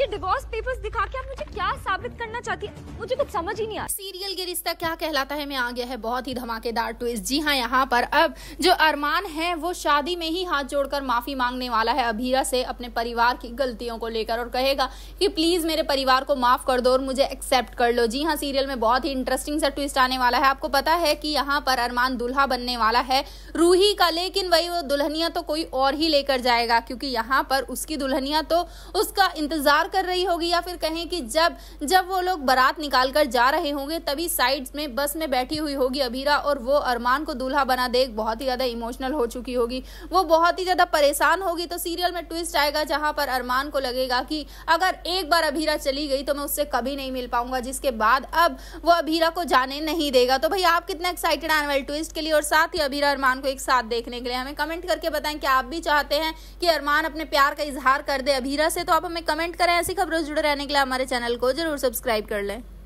ये divorce papers दिखा के आप मुझे क्या साबित करना चाहती है मुझे कुछ समझ ही नहीं आ सीरियल के रिश्ता क्या कहलाता है मैं आ गया है बहुत ही धमाकेदार ट्विस्ट जी हाँ यहाँ पर अब जो अरमान है वो शादी में ही हाथ जोड़कर माफी मांगने वाला है अभीरा से अपने परिवार की गलतियों को लेकर और कहेगा कि प्लीज मेरे परिवार को माफ कर दो और मुझे एक्सेप्ट कर लो जी हाँ सीरियल में बहुत ही इंटरेस्टिंग सा ट्विस्ट आने वाला है आपको पता है कि यहाँ पर अरमान दुल्हा बनने वाला है रूही का लेकिन वही वो दुल्हनिया तो कोई और ही लेकर जाएगा क्योंकि यहाँ पर उसकी दुल्हनिया तो उसका इंतजार कर रही होगी या फिर कहें कि जब जब वो लोग बारात निकाल कर जा रहे होंगे तभी साइड में बस में बैठी हुई होगी अभीरा और वो अरमान को दूल्हा बना देख बहुत ही ज़्यादा इमोशनल हो चुकी होगी वो बहुत ही ज़्यादा परेशान होगी तो सीरियल में ट्विस्ट आएगा जहां पर अरमान को लगेगा कि अगर एक बार अभीरा चली गई तो मैं उससे कभी नहीं मिल पाऊंगा जिसके बाद अब वो अभीरा को जाने नहीं देगा तो भाई आप कितना एक्साइटेड आने वाले ट्विस्ट के लिए और साथ ही अभीरा अरमान को एक साथ देखने के लिए हमें कमेंट करके बताएं कि आप भी चाहते हैं कि अरमान अपने प्यार का इजहार कर दे अभीरा से तो आप हमें कमेंट करें ऐसी खबरों से जुड़े रहने के लिए हमारे चैनल को जरूर सब्सक्राइब कर लें